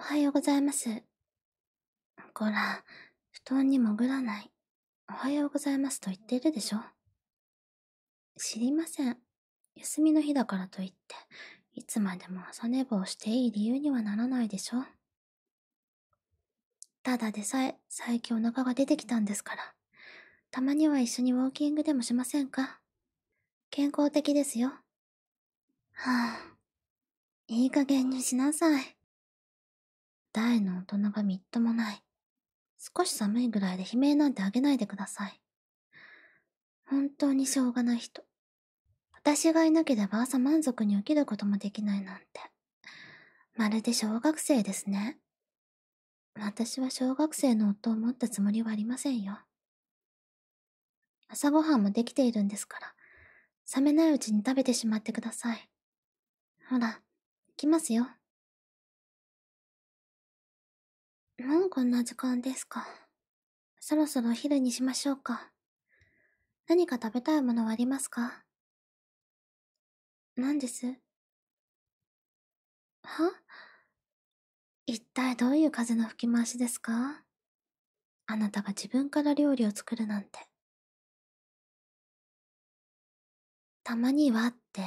おはようございます。こら、布団に潜らない。おはようございますと言ってるでしょ。知りません。休みの日だからと言って、いつまでも朝寝坊していい理由にはならないでしょ。ただでさえ最近お腹が出てきたんですから。たまには一緒にウォーキングでもしませんか健康的ですよ。はぁ、あ、いい加減にしなさい。大の大人がみっともない。少し寒いぐらいで悲鳴なんてあげないでください。本当にしょうがない人。私がいなければ朝満足に起きることもできないなんて。まるで小学生ですね。私は小学生の夫を持ったつもりはありませんよ。朝ごはんもできているんですから、冷めないうちに食べてしまってください。ほら、行きますよ。もうこんな時間ですか。そろそろお昼にしましょうか。何か食べたいものはありますか何ですは一体どういう風の吹き回しですかあなたが自分から料理を作るなんて。たまにはって、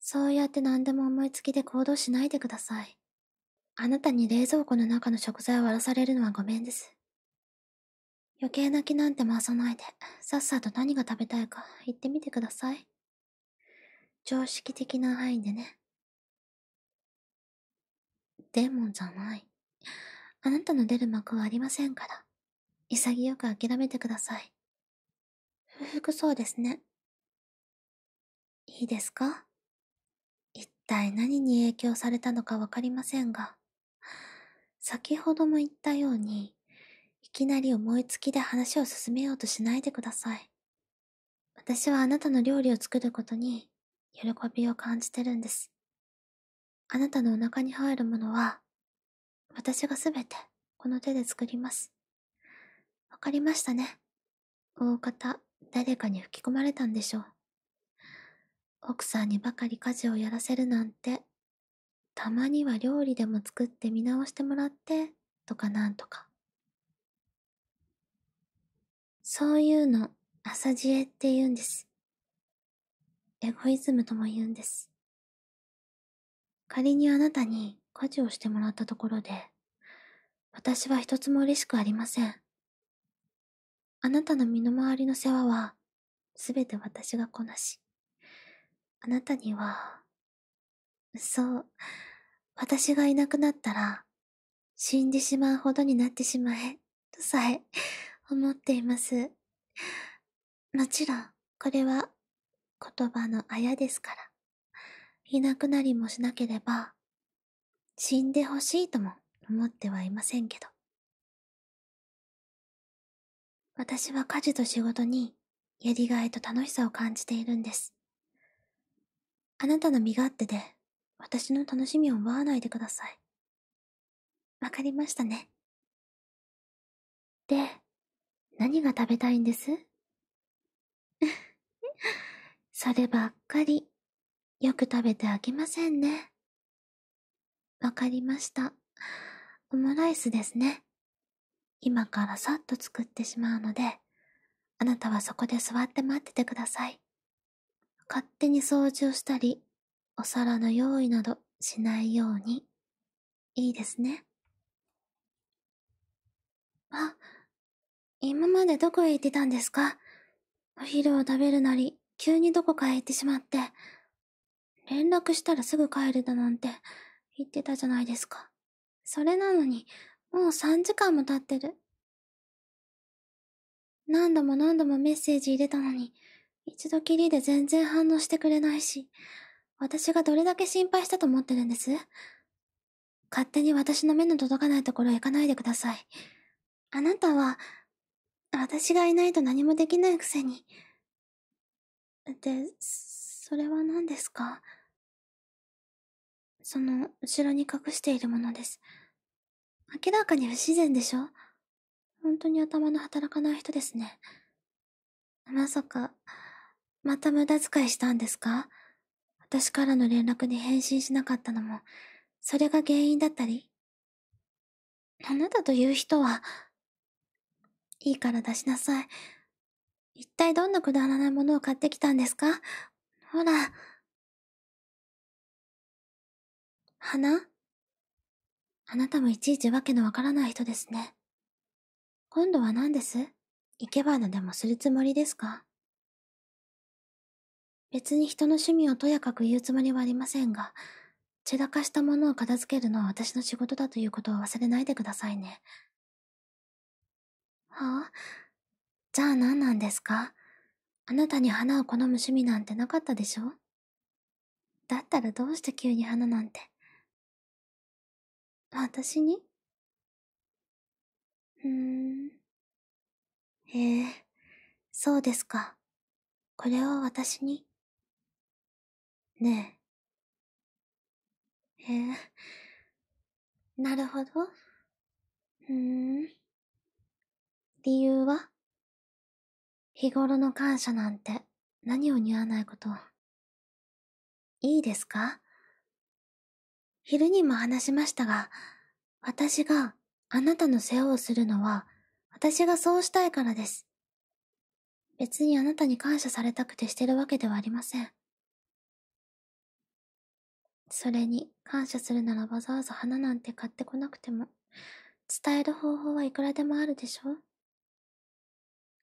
そうやって何でも思いつきで行動しないでください。あなたに冷蔵庫の中の食材を荒らされるのはごめんです。余計な気なんて回さないで、さっさと何が食べたいか言ってみてください。常識的な範囲でね。でもじゃない。あなたの出る幕はありませんから、潔く諦めてください。不服そうですね。いいですか一体何に影響されたのかわかりませんが、先ほども言ったように、いきなり思いつきで話を進めようとしないでください。私はあなたの料理を作ることに喜びを感じてるんです。あなたのお腹に入るものは、私がすべてこの手で作ります。わかりましたね。大方、誰かに吹き込まれたんでしょう。奥さんにばかり家事をやらせるなんてたまには料理でも作って見直してもらってとかなんとかそういうの朝知恵って言うんですエゴイズムとも言うんです仮にあなたに家事をしてもらったところで私は一つも嬉しくありませんあなたの身の回りの世話はすべて私がこなしあなたにはそう。私がいなくなったら、死んでしまうほどになってしまえ、とさえ思っています。もちろん、これは言葉のあやですから。いなくなりもしなければ、死んでほしいとも思ってはいませんけど。私は家事と仕事にやりがいと楽しさを感じているんです。あなたの身勝手で私の楽しみを奪わないでください。わかりましたね。で、何が食べたいんです そればっかり、よく食べてあげませんね。わかりました。オムライスですね。今からさっと作ってしまうので、あなたはそこで座って待っててください。勝手に掃除をしたり、お皿の用意などしないように。いいですね。あ、今までどこへ行ってたんですかお昼を食べるなり、急にどこかへ行ってしまって。連絡したらすぐ帰るだなんて言ってたじゃないですか。それなのに、もう3時間も経ってる。何度も何度もメッセージ入れたのに、一度きりで全然反応してくれないし、私がどれだけ心配したと思ってるんです勝手に私の目の届かないところへ行かないでください。あなたは、私がいないと何もできないくせに。で、それは何ですかその、後ろに隠しているものです。明らかに不自然でしょ本当に頭の働かない人ですね。まさか、また無駄遣いしたんですか私からの連絡に返信しなかったのも、それが原因だったり。あなたという人は、いいから出しなさい。一体どんなくだらないものを買ってきたんですかほら。花あなたもいちいちわけのわからない人ですね。今度は何です生け花でもするつもりですか別に人の趣味をとやかく言うつもりはありませんが、散らかしたものを片付けるのは私の仕事だということを忘れないでくださいね。はあじゃあ何なんですかあなたに花を好む趣味なんてなかったでしょだったらどうして急に花なんて。私にうーん。へえ、そうですか。これを私にねえ。へえ、なるほど。ふーん。理由は日頃の感謝なんて何を似合わないこと。いいですか昼にも話しましたが、私があなたの世話をするのは私がそうしたいからです。別にあなたに感謝されたくてしてるわけではありません。それに感謝するならわざわざ花なんて買ってこなくても伝える方法はいくらでもあるでしょ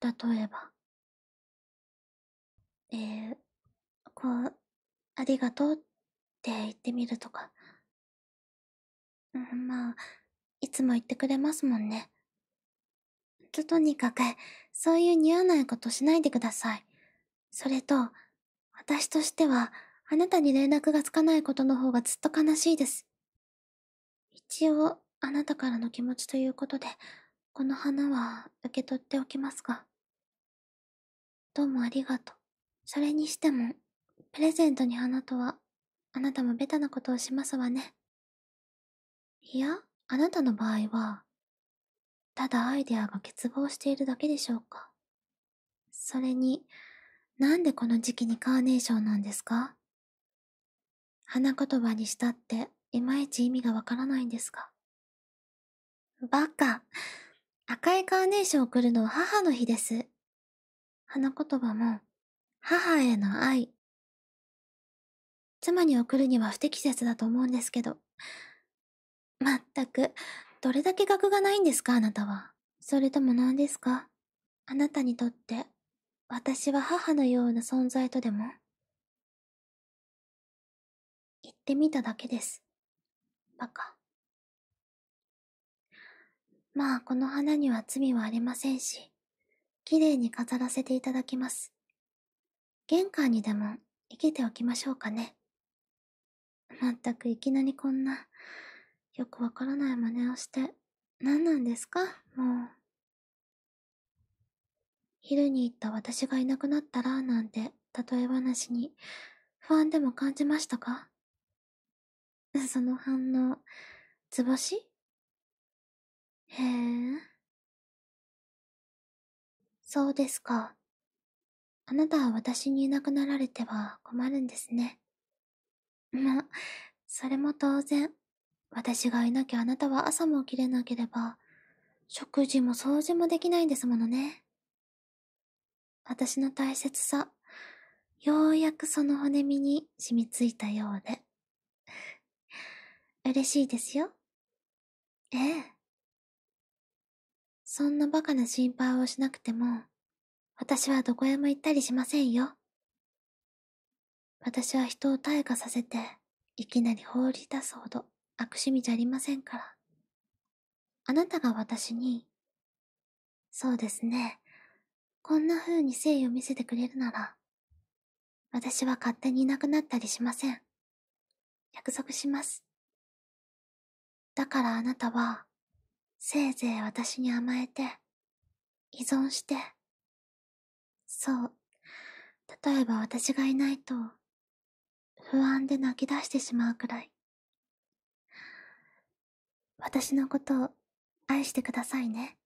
例えばえー、こう「ありがとう」って言ってみるとか、うん、まあいつも言ってくれますもんねととにかくそういう似合わないことしないでくださいそれと私としてはあなたに連絡がつかないことの方がずっと悲しいです。一応、あなたからの気持ちということで、この花は受け取っておきますが。どうもありがとう。それにしても、プレゼントに花とは、あなたもベタなことをしますわね。いや、あなたの場合は、ただアイデアが欠乏しているだけでしょうか。それに、なんでこの時期にカーネーションなんですか花言葉にしたっていまいち意味がわからないんですが。バカ赤いカーネーションを送るのは母の日です。花言葉も、母への愛。妻に送るには不適切だと思うんですけど。まったく、どれだけ額がないんですか、あなたは。それとも何ですかあなたにとって、私は母のような存在とでもってみただけです。バカ。まあ、この花には罪はありませんし、綺麗に飾らせていただきます。玄関にでも生けておきましょうかね。まったくいきなりこんな、よくわからない真似をして、何なんですか、もう。昼に行った私がいなくなったら、なんて、例え話に、不安でも感じましたか その反応、図星へえ。そうですか。あなたは私にいなくなられては困るんですね。ま、それも当然。私がいなきゃあなたは朝も起きれなければ、食事も掃除もできないんですものね。私の大切さ、ようやくその骨身に染みついたようで。嬉しいですよ。ええ。そんなバカな心配をしなくても、私はどこへも行ったりしませんよ。私は人を退化させて、いきなり放り出すほど悪趣味じゃありませんから。あなたが私に、そうですね、こんな風に誠意を見せてくれるなら、私は勝手にいなくなったりしません。約束します。だからあなたは、せいぜい私に甘えて、依存して。そう。例えば私がいないと、不安で泣き出してしまうくらい。私のことを愛してくださいね。